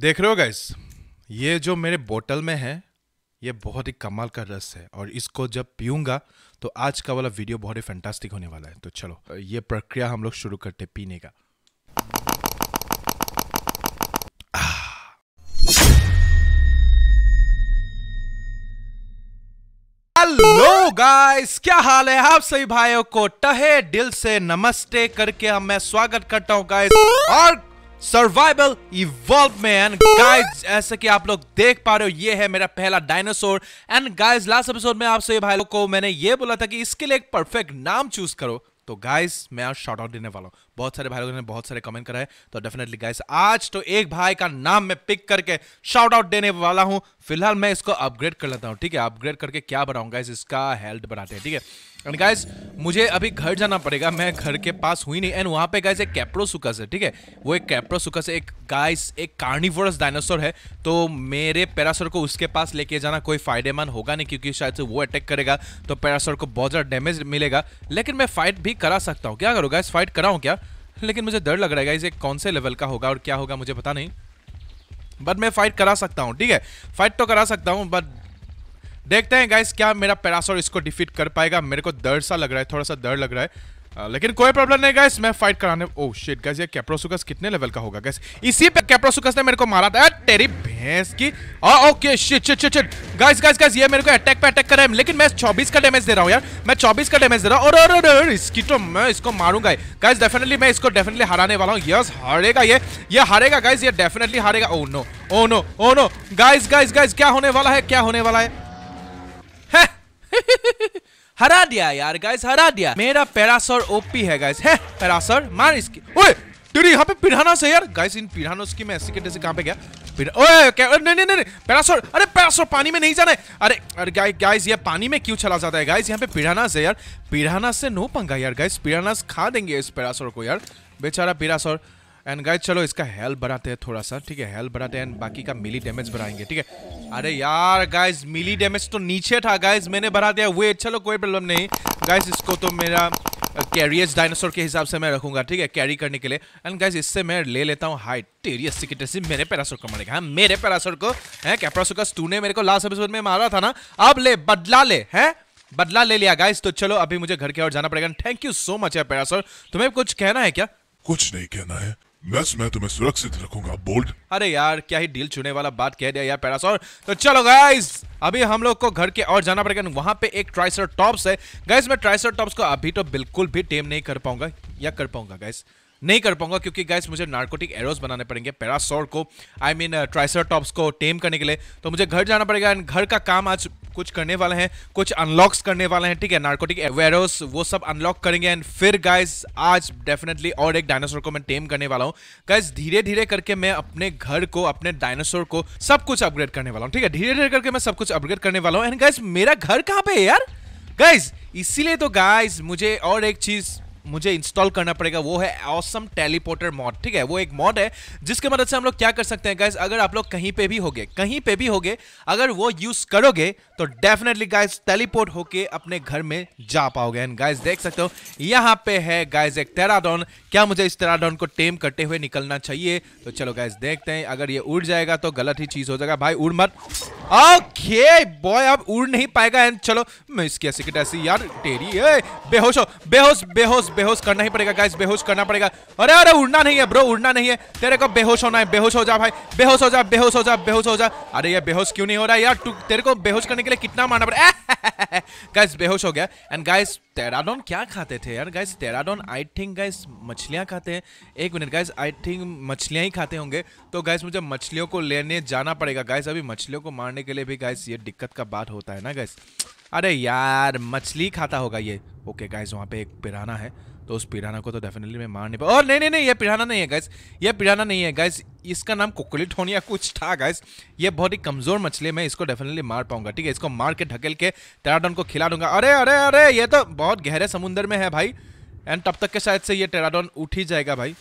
देख रहे हो गाइस ये जो मेरे बोतल में है ये बहुत ही कमाल का रस है और इसको जब पीऊंगा तो आज का वाला वीडियो बहुत ही फैंटास्टिक होने वाला है तो चलो ये प्रक्रिया हम लोग शुरू करते पीने का हेलो गाइस क्या हाल है आप सभी भाइयों को टहे दिल से नमस्ते करके हम मैं स्वागत करता हूँ गाइस और सर्वाइवल इवॉल्व मैन गाइस ऐसा कि आप लोग देख पा रहे हो ये है मेरा पहला dinosaur and guys last episode में आप सभी भाई लोग को मैंने ये बोला था कि इसके लिए एक परफेक्ट नाम चूज करो तो गाइस मैं आज शॉर्ट आउट देने वाला हूं बहुत सारे भाई लोगों ने बहुत सारे कमेंट करा है तो डेफिनेटली गाइस आज तो एक भाई का नाम मैं पिक करके शॉर्ट आउट देने वाला हूं फिलहाल मैं इसको अपग्रेड कर लेता हूं ठीक है अपग्रेड करके क्या बनाऊंगा इसका हेल्थ बढ़ाते हैं ठीक है एंड गाइज मुझे अभी घर जाना पड़ेगा मैं घर के पास हुई नहीं एंड वहाँ पे गाइज एक कैप्रोसुकस है ठीक है वो एक कैप्रोसुकस है एक गाइस एक कार्निवोरस डायनासोर है तो मेरे पैरासोर को उसके पास लेके जाना कोई फायदेमंद होगा नहीं क्योंकि शायद से वो अटैक करेगा तो पैरासोर को बहुत ज़्यादा डैमेज मिलेगा लेकिन मैं फाइट भी करा सकता हूँ क्या करूँ गाइज फाइट कराऊँ क्या लेकिन मुझे डर लग रहा है गाइज एक कौन से लेवल का होगा और क्या होगा मुझे पता नहीं बट मैं फाइट करा सकता हूँ ठीक है फाइट तो करा सकता हूँ बट देखते हैं गाइस क्या मेरा पैरासोर इसको डिफीट कर पाएगा मेरे को डर सा लग रहा है थोड़ा सा डर लग रहा है आ, लेकिन कोई प्रॉब्लम नहीं गाइस मैं फाइट कराने ओ शिट गाइस ये कैप्रोसुकस कितने लेवल का होगा गाइस इसी पे कैप्रोसुकस ने मेरे को मारा था तेरी भैंस की आ, okay shit shit shit guys guys guys ये मेरे को अटैक पे अटैक कर रहा है लेकिन मैं 24 का डैमेज दे रहा हूं यार मैं 24 का डैमेज दे रहा हूं और, और, और, इसकी तो मैं इसको मारूंगा गाइस डेफिनेटली मैं इसको डेफिनेटली हराने वाला हूं यस हारेगा ये ये हारेगा गाइस ये डेफिनेटली हारेगा oh no oh no oh no guys guys guys क्या होने वाला है क्या होने वाला है हरा दिया यार गाइस हरा दिया मेरा पैरासोर ओपी है गाइस है पैरासोर मार इसकी ओए तेरी यहाँ पे पिढ़ाना से यार गाइस इन पिढ़ानोस की मैं ऐसे कैसे कहाँ पे गया ओए क्या नहीं नहीं नहीं पैरासोर अरे पैरासोर पानी में नहीं जाना है अरे अरे गाइस गाइस ये पानी में क्यों चला जाता है गाइस यहाँ पे पिढ़ानास से यार पिढ़ानास से नो पंगा यार गाइस पिढ़ानास खा देंगे इस पैरासोर को यार बेचारा पिरासोर एंड गाइस चलो इसका हेल्प बढ़ाते हैं थोड़ा सा ठीक है हेल्प बढ़ाते हैं एंड बाकी का मिली डैमेज बढ़ाएंगे ठीक है अरे यार गाइस मिली डैमेज तो नीचे था गाइस मैंने बढ़ा दिया वे चलो कोई प्रॉब्लम नहीं गाइस इसको तो मेरा कैरियस डायनासोर के हिसाब से मैं रखूंगा ठीक है कैरी करने के लिए एंड गाइस इससे मैं ले लेता हूँ हाइट टेरियस सिक्रेटेसी मेरे पैरासोर को मारेगा हाँ मेरे पैरासोर को है कैपरासोर कैप्रासोकस तूने मेरे को लास्ट एपिसोड में मारा था ना अब ले बदला ले है बदला ले लिया गाइस तो चलो अभी मुझे घर के और जाना पड़ेगा थैंक यू सो मच है पैरासोर तुम्हें कुछ कहना है क्या कुछ नहीं कहना है मैच में तुम्हें सुरक्षित रखूंगा बोल्ड अरे यार क्या ही डील चुने वाला बात कह दिया यार पैरासोर तो चलो गाइस अभी हम लोग को घर के और जाना पड़ेगा वहां पे एक ट्राइसर टॉप्स है गाइस मैं ट्राइसर टॉप्स को अभी तो बिल्कुल भी टेम नहीं कर पाऊंगा या कर पाऊंगा गाइस नहीं कर पाऊंगा क्योंकि गाइस मुझे नार्कोटिक एरोज बनाने पड़ेंगे पैरासोर को आई मीन ट्राइसरटॉप्स को टेम करने के लिए तो मुझे घर जाना पड़ेगा एंड घर का काम आज कुछ करने वाले हैं कुछ अनलॉक्स करने वाले हैं ठीक है नार्कोटिक एरोस वो सब अनलॉक करेंगे एंड फिर गाइज आज डेफिनेटली और एक डायनासोर को मैं टेम करने वाला हूँ गाइज धीरे धीरे करके मैं अपने घर को अपने डायनासोर को सब कुछ अपग्रेड करने वाला हूँ ठीक है धीरे धीरे करके मैं सब कुछ अपग्रेड करने वाला हूँ एंड गाइज मेरा घर कहाँ पे है यार गाइज इसीलिए तो गाइज मुझे और एक चीज़ मुझे इंस्टॉल करना पड़ेगा वो है ऑसम टेलीपोर्टर मॉड ठीक है वो एक मॉड है जिसके मदद से हम लोग क्या कर सकते हैं गाइज अगर आप लोग कहीं पे भी होगे कहीं पे भी होगे अगर वो यूज करोगे तो डेफिनेटली गाइज टेलीपोर्ट होके अपने घर में जा पाओगे एंड गाइज देख सकते हो यहाँ पे है गाइज एक टेराडॉन क्या मुझे इस टेराडॉन को टेम करते हुए निकलना चाहिए तो चलो गाइज देखते हैं अगर ये उड़ जाएगा तो गलत ही चीज हो जाएगा भाई उड़ मत ओके बॉय अब उड़ नहीं पाएगा एंड चलो मैं इसकी ऐसी यार टेरी बेहोश हो बेहोश बेहोश बेहोश करना ही पड़ेगा गाइस बेहोश करना पड़ेगा अरे अरे उड़ना नहीं है ब्रो उड़ना नहीं है तेरे को बेहोश होना है बेहोश हो जा भाई बेहोश हो जा बेहोश हो जा बेहोश हो जा अरे ये बेहोश क्यों नहीं हो रहा है यार तेरे को बेहोश करने के लिए कितना मारना पड़ा गाइस बेहोश हो गया एंड गाइस टेराडोन क्या खाते थे यार गाइस टेराडोन आई थिंक गाइस मछलियां खाते हैं एक मिनट गाइस आई थिंक मछलियां ही खाते होंगे तो गाइस मुझे मछलियों को लेने जाना पड़ेगा गाइस अभी मछलियों को मारने के लिए भी गाइस ये दिक्कत का बात होता है ना गाइस अरे यार मछली खाता होगा ये ओके गाइस वहाँ पे एक पिराना है तो उस पिराना को तो डेफिनेटली मैं मार नहीं पाऊँ और नहीं नहीं नहीं ये पिराना नहीं है गैस ये पिराना नहीं है गैस इसका नाम कोकलिट होने या कुछ था गैस ये बहुत ही कमज़ोर मछली है मैं इसको डेफिनेटली मार पाऊंगा ठीक है इसको मार के ढकेल के टेराडोन को खिला दूंगा अरे अरे अरे ये तो बहुत गहरे समुंदर में है भाई एंड तब तक के शायद से ये टेराडोन उठ ही जाएगा भाई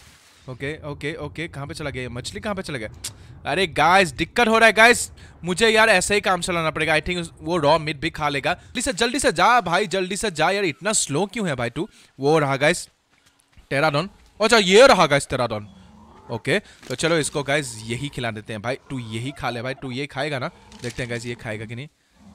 ओके ओके ओके कहाँ पे चला गया मछली कहाँ पे चला गया अरे गाइस दिक्कत हो रहा है गाइस मुझे यार ऐसे ही काम चलाना पड़ेगा आई थिंक वो रॉ मिट भी खा लेगा जल्दी से जल्दी से जा भाई जल्दी से जा यार इतना स्लो क्यों है भाई तू वो रहा गाइस टेराडॉन अच्छा ये रहा गाइस टेराडॉन ओके तो चलो इसको गाइस यही खिला देते हैं भाई तू यही खा ले भाई तू ये खाएगा ना देखते हैं गाइस ये खाएगा कि नहीं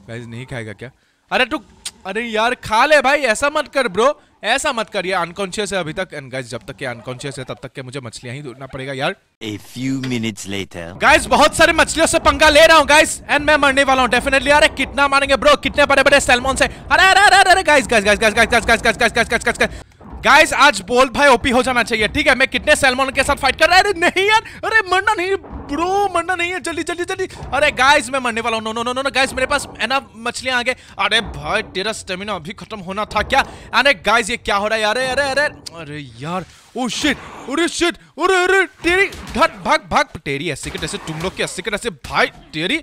गाइस नहीं खाएगा क्या अरे तू अरे यार खा ले भाई ऐसा मत कर ब्रो ऐसा मत कर ये अनकॉन्शियस है अभी तक एंड गाइस जब तक ये अनकॉन्शियस है तब तक के मुझे मछलियां ही ढूंढना पड़ेगा यार a few minutes later guys बहुत सारे मछलियों से पंगा ले रहा हूँ गाइस एंड मैं मरने वाला हूँ डेफिनेटली अरे कितना मारेंगे ब्रो कितने बड़े बड़े सैल्मन से अरे अरे अरे अरे guys guys guys guys guys guys guys guys guys guys guys guys guys आज बोल भाई ओपी हो जाना चाहिए ठीक है मैं कितने सैल्मन के साथ फाइट कर रहा है अरे नहीं यार अरे मरना नहीं ब्रो मरना नहीं है जल्दी जल्दी जल्दी अरे गाइस मैं मरने वाला हूँ no no no no guys मेरे पास एनफ मछलियाँ आ गए अरे भाई तेरा स्टेमिना अभी खत्म होना था क्या अरे गाइस ये क्या हो रहा है यार अरे अरे अरे यार ओ oh, शिट अरे शिट अरे अरे तेरी भाग भाग तेरी ऐसे के जैसे तुम लोग के ऐसे के जैसे भाई तेरी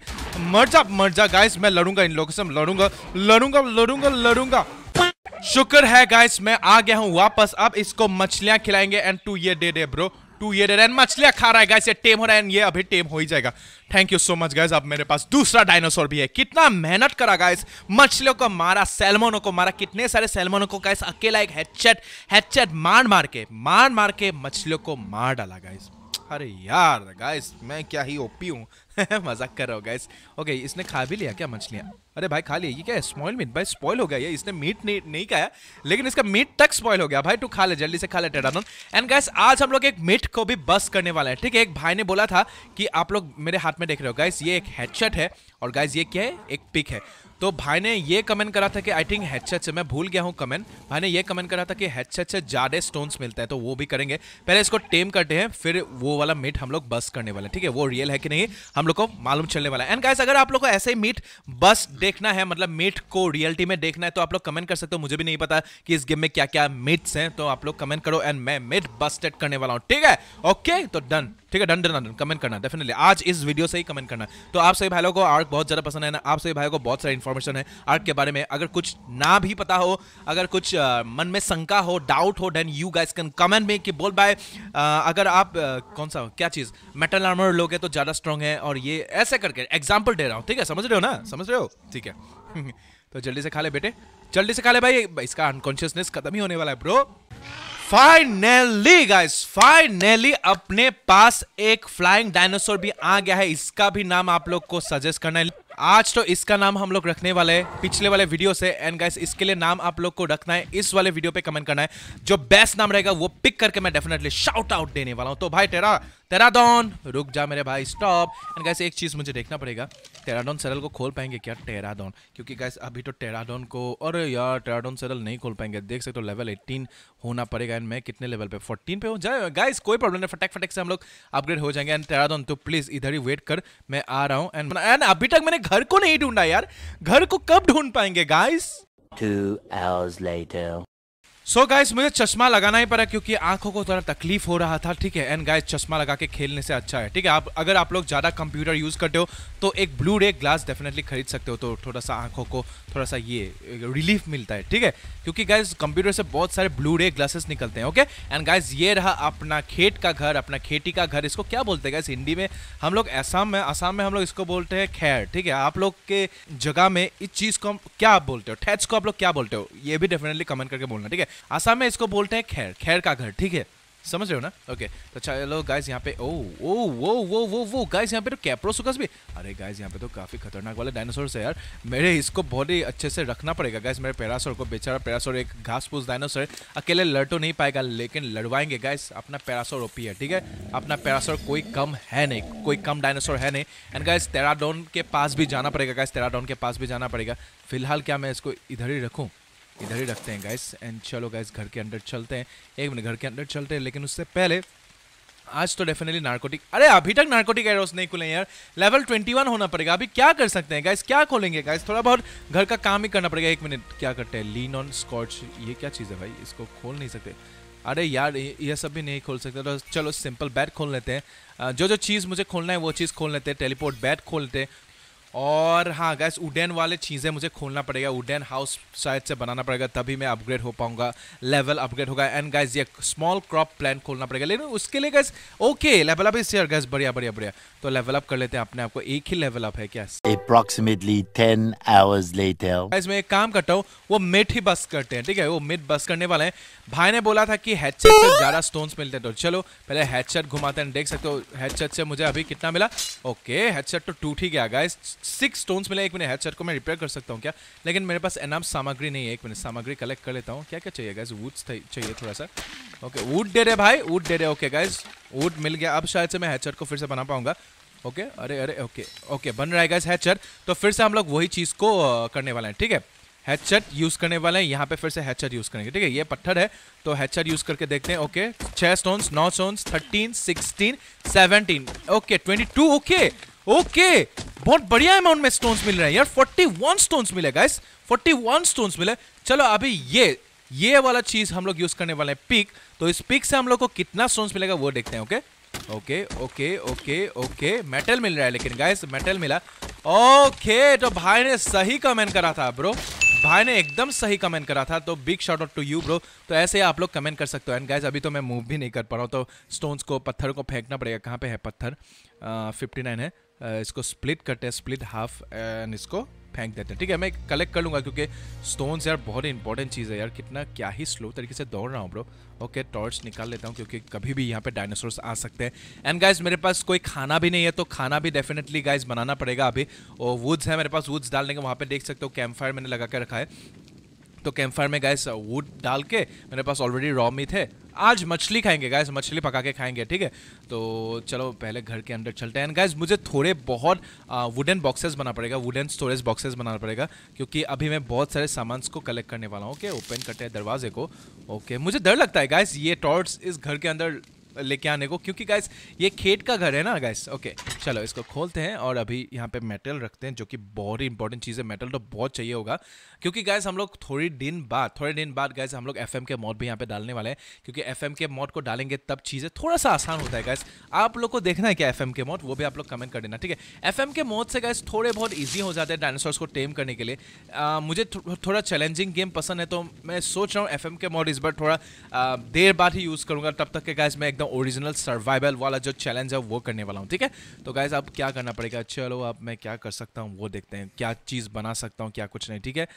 मर जा मर जा गाइस मैं लड़ूंगा इन लोगों से लड़ूंगा लड़ूंगा लड़ूंगा लड़ूंगा शुक्र है गाइस मैं आ गया हूँ वापस अब इसको मछलियां खिलाएंगे एंड टू ये day day bro two year and मछलियां खा रहा है गाइस ये टेम हो रहा है ये अभी टेम हो ही जाएगा thank you so much guys अब मेरे पास दूसरा डायनासोर भी है कितना मेहनत करा गाइस मछलियों को मारा सैलमोनों को मारा कितने सारे सैलमोनों को गाइस अकेला एक हेडसेट हेडसेट मार मार के मार मार के मछलियों को मार डाला गाइस अरे यार गाइस मैं क्या ही ओपी हूँ मजाक कर रहा हो इस ओके इसने खा भी लिया क्या मछलियाँ अरे भाई खा लिया ये क्या स्मॉल मीट भाई स्पॉइल हो गया ये इसने मीट नहीं नहीं खाया लेकिन इसका मीट तक स्पॉइल हो गया भाई तू खा ले जल्दी से खा ले टेडा एंड गाइस आज हम लोग एक मीट को भी बस करने वाला है ठीक है एक भाई ने बोला था कि आप लोग मेरे हाथ में देख रहे हो गाइस ये एक हेडशॉट है और गाइस ये क्या है एक पिक है तो भाई ने ये कमेंट करा था कि आई थिंक हेडसेट से मैं भूल गया हूँ कमेंट भाई ने ये कमेंट करा था कि हेडसेट से ज़्यादा स्टोन्स मिलता है तो वो भी करेंगे पहले इसको टेम करते हैं फिर वो वाला मीट हम लोग बस करने वाले ठीक है वो रियल है कि नहीं हम लोग को मालूम चलने वाला है एंड गाइस अगर आप लोग को ऐसे ही मीट बस देखना है मतलब मीट को रियलिटी में देखना है तो आप लोग कमेंट कर सकते हो मुझे भी नहीं पता कि इस गेम में क्या क्या मिट्स हैं तो आप लोग कमेंट करो एंड मैं मिट टेट करने वाला हूँ ठीक है ओके तो डन ठीक है डन डन डन कमेंट करना डेफिनेटली आज इस वीडियो से ही कमेंट करना तो आप सभी भाइयों को आर्क बहुत ज़्यादा पसंद है ना आप सभी भाइयों को बहुत सारी इन्फॉर्मेशन है आर्क के बारे में अगर कुछ ना भी पता हो अगर कुछ uh, मन में शंका हो डाउट हो then you guys can comment में कि बोल भाई uh, अगर आप uh, कौन सा क्या चीज़ मेटल आर्मर लोगे तो ज़्यादा स्ट्रॉन्ग है और और ये ऐसे करके एग्जाम्पल दे रहा हूँ ठीक है समझ रहे हो ना समझ रहे हो ठीक है तो जल्दी से खा ले बेटे जल्दी से खा ले भाई इसका अनकॉन्शियसनेस खत्म ही होने वाला है ब्रो फाइनली गाइस फाइनली अपने पास एक फ्लाइंग डायनासोर भी आ गया है इसका भी नाम आप लोग को सजेस्ट करना है आज तो इसका नाम हम लोग रखने वाले हैं पिछले वाले वीडियो से एंड गाइस इसके लिए नाम आप लोग को रखना है इस वाले वीडियो पे कमेंट करना है जो बेस्ट नाम रहेगा वो पिक करके मैं डेफिनेटली शाउट आउट देने वाला हूँ तो भाई तेरा तेरादॉन रुक जा मेरे भाई स्टॉप एंड गैस एक चीज़ मुझे देखना पड़ेगा टेराडॉन सरल को खोल पाएंगे क्या टेराडॉन क्योंकि गैस अभी तो टेराडॉन को और यार टेराडॉन सरल नहीं खोल पाएंगे देख सकते हो लेवल 18 होना पड़ेगा एंड मैं कितने लेवल पे 14 पे हूँ जाए गाइस कोई प्रॉब्लम नहीं फटक फटक से हम लोग अपग्रेड हो जाएंगे एंड टेराडॉन तो प्लीज़ इधर ही वेट कर मैं आ रहा हूँ एंड एंड अभी तक मैंने घर को नहीं ढूंढा यार घर को कब ढूंढ पाएंगे guys Two hours later. So so guys मुझे चश्मा लगाना ही पड़ा क्योंकि आंखों को थोड़ा तकलीफ हो रहा था ठीक है एंड गाइस चश्मा लगा के खेलने से अच्छा है ठीक है आप अगर आप लोग ज़्यादा कंप्यूटर यूज़ करते हो तो एक ब्लू रे ग्लास डेफिनेटली खरीद सकते हो तो थोड़ा सा आंखों को थोड़ा सा ये रिलीफ मिलता है ठीक है क्योंकि गाइज कंप्यूटर से बहुत सारे ब्लू रे ग्लासेस निकलते हैं ओके एंड गाइज ये रहा अपना खेत का घर अपना खेती का घर इसको क्या बोलते हैं गाइज हिंदी में हम लोग आसाम में आसाम में हम लोग इसको बोलते हैं खैर ठीक है आप लोग के जगह में इस चीज़ को हम क्या बोलते हो ठैच को आप लोग क्या बोलते हो ये भी डेफिनेटली कमेंट करके बोलना ठीक है आसाम में इसको बोलते हैं खैर खैर का घर ठीक है समझ रहे हो ना ओके तो चलो अच्छा, गाइस यहाँ पे ओ ओ वो वो वो वो गाइस यहाँ पे तो कैप्रोसोकस भी अरे गाइस यहाँ पे तो काफ़ी खतरनाक वाले डायनासोर है यार मेरे इसको बहुत ही अच्छे से रखना पड़ेगा गाइस मेरे पैरासोर को बेचारा पैरासोर एक घास फूस डायनासोर है अकेले लड़ तो नहीं पाएगा लेकिन लड़वाएंगे गाइस अपना पैरासोर ओपी है ठीक है अपना पैरासोर कोई कम है नहीं कोई कम डायनासोर है नहीं एंड गाइस तेराडोन के पास भी जाना पड़ेगा गाइस तेराडोन के पास भी जाना पड़ेगा फिलहाल क्या मैं इसको इधर ही रखूँ इधर ही रखते हैं गाइस एंड चलो गाइस घर के अंदर चलते हैं एक मिनट घर के अंदर चलते हैं लेकिन उससे पहले आज तो डेफिनेटली नार्कोटिक अरे अभी तक नार्कोटिक एरोस नहीं खुले यार लेवल 21 होना पड़ेगा अभी क्या कर सकते हैं गाइस क्या खोलेंगे गाइस थोड़ा बहुत घर का काम ही करना पड़ेगा एक मिनट क्या करते हैं लीन ऑन स्कॉच ये क्या चीज़ है भाई इसको खोल नहीं सकते अरे यार ये सब भी नहीं खोल सकते तो चलो सिंपल बैट खोल लेते हैं जो जो चीज़ मुझे खोलना है वो चीज़ खोल लेते हैं टेलीपोर्ट बैट खोल लेते हैं और हाँ गैस उडेन वाले चीज़ें मुझे खोलना पड़ेगा उडेन हाउस शायद से बनाना पड़ेगा तभी मैं अपग्रेड हो पाऊंगा लेवल अपग्रेड होगा एंड गैस ये स्मॉल क्रॉप प्लान खोलना पड़ेगा लेकिन उसके लिए गैस ओके लेवल अप इस गैस बढ़िया बढ़िया बढ़िया तो लेवल अप कर लेते हैं अपने आपको एक ही लेवल अप है क्या approximately ten hours later guys मैं एक काम करता हूँ वो मिट ही बस करते हैं ठीक है वो मिट बस करने वाले हैं भाई ने बोला था कि हेडसेट से ज़्यादा स्टोन मिलते हैं तो चलो पहले हेडसेट घुमाते हैं देख सकते हो हेडसेट से मुझे अभी कितना मिला ओके हेडसेट तो टूट ही गया गैस सिक्स स्टोन्स मिला एक मैंने हेडसेट को मैं रिपेयर कर सकता हूँ क्या लेकिन मेरे पास एनाम सामग्री नहीं है एक मिनट सामग्री कलेक्ट कर लेता हूँ क्या क्या चाहिए गाइज वुड्स चाहिए थोड़ा सा ओके वुड डे रहे भाई वुड डे रहे ओके गाइज वुड मिल गया अब शायद से मैं हेडसेट को फिर से बना पाऊंगा ओके अरे अरे ओके ओके बन रहा है गाइज हेडसेट तो फिर से हम लोग वही चीज़ को करने वाले हैं ठीक है हेडसेट यूज़ करने वाले हैं यहाँ पे फिर से हेडसेट यूज़ करेंगे ठीक है ये पत्थर है तो हेडसेट यूज़ करके देखते हैं ओके छः स्टोन्स नौ stones thirteen sixteen seventeen okay twenty two okay okay बहुत बढ़िया अमाउंट में स्टोन्स मिल रहे हैं यार 41 स्टोन्स मिले गाइस 41 स्टोन्स मिले चलो अभी ये ये वाला चीज हम लोग यूज करने वाले हैं पिक तो इस पिक से हम लोग को कितना स्टोन्स मिलेगा वो देखते हैं okay okay okay okay okay metal मिल रहा है लेकिन गाइस मेटल मिला ओके तो भाई ने सही कमेंट करा था ब्रो भाई ने एकदम सही कमेंट करा था तो big shout out to you bro तो ऐसे ही आप लोग कमेंट कर सकते हो एंड गाइज अभी तो मैं मूव भी नहीं कर पा रहा हूँ तो स्टोन्स को पत्थर को फेंकना पड़ेगा कहाँ पे है पत्थर फिफ्टी नाइन है इसको स्प्लिट करते हैं स्प्लिट हाफ एंड इसको फेंक देते हैं ठीक है मैं कलेक्ट कर लूँगा क्योंकि स्टोन्स यार बहुत इंपॉर्टेंट चीज़ है यार कितना क्या ही स्लो तरीके से दौड़ रहा हूँ ब्रो ओके टॉर्च निकाल लेता हूँ क्योंकि कभी भी यहाँ पे डायनासोर्स आ सकते हैं एंड गाइज मेरे पास कोई खाना भी नहीं है तो खाना भी डेफिनेटली गाइज बनाना पड़ेगा अभी और वुड्स है मेरे पास वुड्स डालने देंगे वहाँ पर देख सकते हो कैंप फायर मैंने लगा के रखा है तो कैंप फायर में गाइस वुड डाल के मेरे पास ऑलरेडी रॉ मीट है आज मछली खाएंगे गाइस मछली पका के खाएंगे ठीक है तो चलो पहले घर के अंदर चलते हैं गाइस मुझे थोड़े बहुत वुडन बॉक्सेस बना पड़ेगा वुडन स्टोरेज बॉक्सेस बनाना पड़ेगा क्योंकि अभी मैं बहुत सारे सामान को कलेक्ट करने वाला हूँ ओके ओपन करते हैं दरवाजे को ओके मुझे डर लगता है गाइस ये टॉर्च इस घर के अंदर लेके आने को क्योंकि गाइस ये खेत का घर है ना गाइस ओके चलो इसको खोलते हैं और अभी यहाँ पे मेटल रखते हैं जो कि बहुत ही इंपॉर्टेंट चीज़ है मेटल तो बहुत चाहिए होगा क्योंकि गाइस हम लोग थोड़ी दिन बाद थोड़े दिन बाद गाइस हम लोग एफ के मॉड भी यहाँ पे डालने वाले हैं क्योंकि एफ के मॉड को डालेंगे तब चीज़ें थोड़ा सा आसान होता है गाइस आप लोग को देखना है क्या एफ के मॉड वो भी आप लोग कमेंट कर देना ठीक है एफ के मॉड से गाइस थोड़े बहुत ईजी हो जाते हैं डायनासोर्स को टेम करने के लिए मुझे थोड़ा चैलेंजिंग गेम पसंद है तो मैं सोच रहा हूँ एफ के मॉड इस बार थोड़ा देर बाद ही यूज़ करूँगा तब तक के गाइस मैं एकदम ओरिजिनल सर्वाइवल वाला जो चैलेंज है वो करने वाला हूँ ठीक है तो गाइज अब क्या करना पड़ेगा चलो अब मैं क्या कर सकता हूँ वो देखते हैं क्या चीज़ बना सकता हूँ क्या कुछ नहीं ठीक है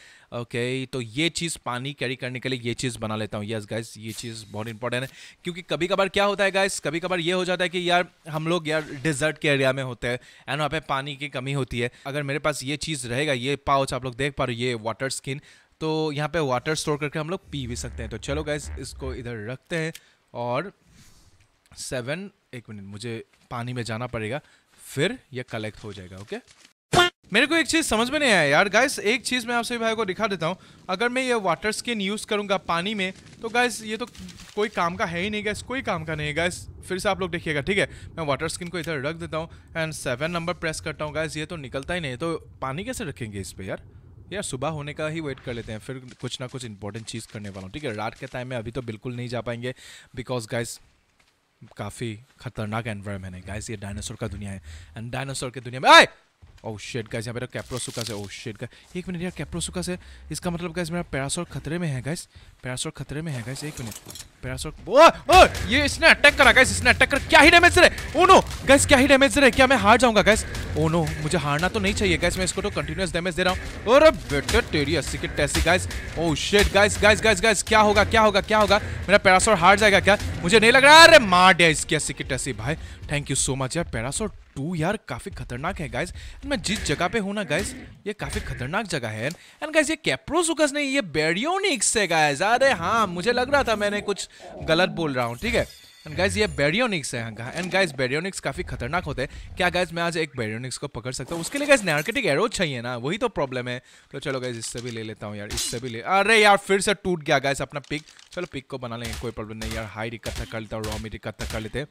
ओके तो ये चीज़ पानी कैरी करने के लिए ये चीज़ बना लेता हूँ यस गाइज ये चीज़ बहुत इंपॉर्टेंट है क्योंकि कभी कभार क्या होता है गाइज कभी कभार ये हो जाता है कि यार हम लोग यार डिजर्ट के एरिया में होते हैं एंड वहाँ पर पानी की कमी होती है अगर मेरे पास ये चीज़ रहेगा ये पाउच आप लोग देख पा रहे हो ये वाटर स्किन तो यहाँ पे वाटर स्टोर करके हम लोग पी भी सकते हैं तो चलो गैस इसको इधर रखते हैं और सेवन एक मिनट मुझे पानी में जाना पड़ेगा फिर ये कलेक्ट हो जाएगा ओके मेरे को एक चीज़ समझ में नहीं आया यार गाइस एक चीज़ मैं आप सभी भाई को दिखा देता हूँ अगर मैं ये वाटर स्किन यूज़ करूंगा पानी में तो गाइस ये तो कोई काम का है ही नहीं गैस कोई काम का नहीं है गाइस फिर से आप लोग देखिएगा ठीक है मैं वाटर स्किन को इधर रख देता हूँ एंड सेवन नंबर प्रेस करता हूँ गाइस ये तो निकलता ही नहीं तो पानी कैसे रखेंगे इस पर यार यार सुबह होने का ही वेट कर लेते हैं फिर कुछ ना कुछ इंपॉर्टेंट चीज़ करने वाला हूँ ठीक है रात के टाइम में अभी तो बिल्कुल नहीं जा पाएंगे बिकॉज गाइस काफ़ी खतरनाक एनवायरमेंट है गाइस ये डायनासोर का दुनिया है एंड डायनासोर की दुनिया में आए ओह शेड गाइस यहाँ मेरा कैप्रोसुका से ओह शेड का एक मिनट यार कैप्रोसुका से इसका मतलब गाइस मेरा पैरासोर खतरे में है गाइस पैरासोर खतरे में है गाइस एक मिनट पैरासोर ओ ओ ये इसने अटैक करा गाइस इसने अटैक कर क्या ही डैमेज रहे ओ नो गाइस क्या ही डैमेज रहे क्या मैं हार जाऊंगा गाइस ओ नो मुझे हारना तो नहीं चाहिए गाइस मैं इसको तो कंटिन्यूअस डैमेज दे रहा हूँ और बेटर टेरी अस्सी की टैसी guys oh shit guys guys guys guys क्या होगा क्या होगा क्या होगा मेरा पैरासोर हार जाएगा क्या मुझे नहीं लग रहा अरे मार दिया इसकी अस्सी की टैसी भाई थैंक यू सो मच यार पैरासोट टू यार काफ़ी खतरनाक है गाइज मैं जिस जगह पे हूँ ना गाइज ये काफ़ी खतरनाक जगह है एंड गाइज ये कैप्रोसुकस नहीं ये बेडियोनिक्स है गाइज अरे हाँ मुझे लग रहा था मैंने कुछ गलत बोल रहा हूँ ठीक है एंड गाइज ये बेरियोनिक्स है एंड गाइज बेरियोनिक्स काफ़ी खतरनाक होते हैं क्या गाइज मैं आज एक बेरियोनिक्स को पकड़ सकता हूँ उसके लिए गाइज नार्केटिक एरो चाहिए ना वही तो प्रॉब्लम है तो चलो गाइज इससे भी ले लेता हूँ यार इससे भी ले अरे यार फिर से टूट गया गाइज अपना पिक चलो पिक को बना लेंगे कोई प्रॉब्लम नहीं यार हाइड इकट्ठा कर लेता हूँ रॉमिट इकट्ठा कर लेते हैं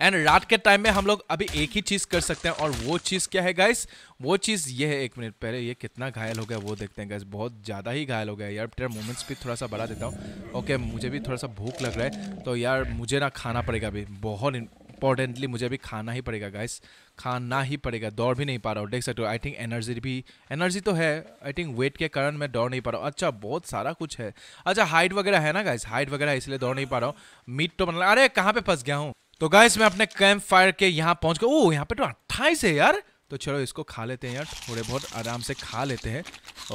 एंड रात के टाइम में हम लोग अभी एक ही चीज़ कर सकते हैं और वो चीज़ क्या है गाइस वो चीज़ ये है एक मिनट पहले ये कितना घायल हो गया वो देखते हैं गाइस बहुत ज़्यादा ही घायल हो गया यार तेरा मोमेंट्स भी थोड़ा सा बढ़ा देता हूँ ओके मुझे भी थोड़ा सा भूख लग रहा है तो यार मुझे ना खाना पड़ेगा अभी बहुत इंपॉर्टेंटली मुझे अभी खाना ही पड़ेगा गाइस खाना ही पड़ेगा दौड़ भी नहीं पा रहा हूँ देख सकते हो आई थिंक एनर्जी भी एनर्जी तो है आई थिंक वेट के कारण मैं दौड़ नहीं पा रहा हूँ अच्छा बहुत सारा कुछ है अच्छा हाइट वगैरह है ना गाइस हाइट वगैरह इसलिए दौड़ नहीं पा रहा हूँ मीट तो मतलब अरे कहाँ पे फंस गया हूँ तो गाइस मैं अपने कैंप फायर के यहाँ पहुंच गया ओह यहाँ पे तो अट्ठाईस है यार तो चलो इसको खा लेते हैं यार थोड़े बहुत आराम से खा लेते हैं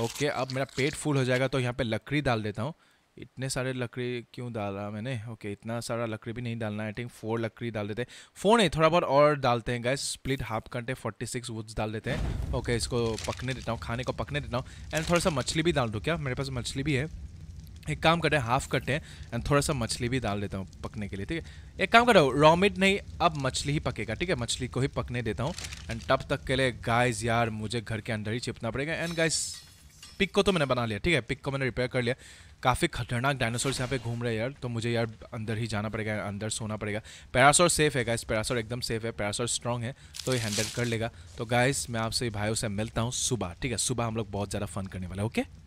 ओके अब मेरा पेट फुल हो जाएगा तो यहाँ पे लकड़ी डाल देता हूँ इतने सारे लकड़ी क्यों डाला मैंने ओके इतना सारा लकड़ी भी नहीं डालना आई थिंक फोर लकड़ी डाल देते हैं फोर नहीं थोड़ा बहुत और डालते हैं गैस स्प्लिट हाफ घंटे फोर्टी सिक्स वुड्स डाल देते हैं ओके इसको पकने देता हूँ खाने को पकने देता हूँ एंड थोड़ा सा मछली भी डाल दूँ क्या मेरे पास मछली भी है एक काम करते हैं हाफ करते हैं एंड थोड़ा सा मछली भी डाल देता हूँ पकने के लिए ठीक है एक काम कर रहा हूँ रॉमिट नहीं अब मछली ही पकेगा ठीक है मछली को ही पकने देता हूँ एंड तब तक के लिए गाइस यार मुझे घर के अंदर ही छिपना पड़ेगा एंड गाइस पिक को तो मैंने बना लिया ठीक है पिक को मैंने रिपेयर कर लिया काफ़ी खतरनाक डायनासोर यहाँ पे घूम रहे हैं यार तो मुझे यार अंदर ही जाना पड़ेगा अंदर सोना पड़ेगा पैरासोर सेफ है गाइस पैरासोर एकदम सेफ है पैरासोर स्ट्रॉन्ग है तो ये हैंडल कर लेगा तो गाइस मैं आपसे भाइयों से मिलता हूँ सुबह ठीक है सुबह हम लोग बहुत ज़्यादा फन करने वाला ओके